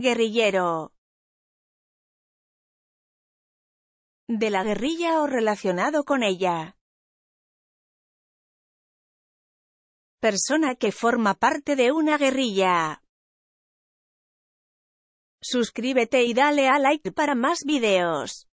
Guerrillero. De la guerrilla o relacionado con ella. Persona que forma parte de una guerrilla. Suscríbete y dale a like para más videos.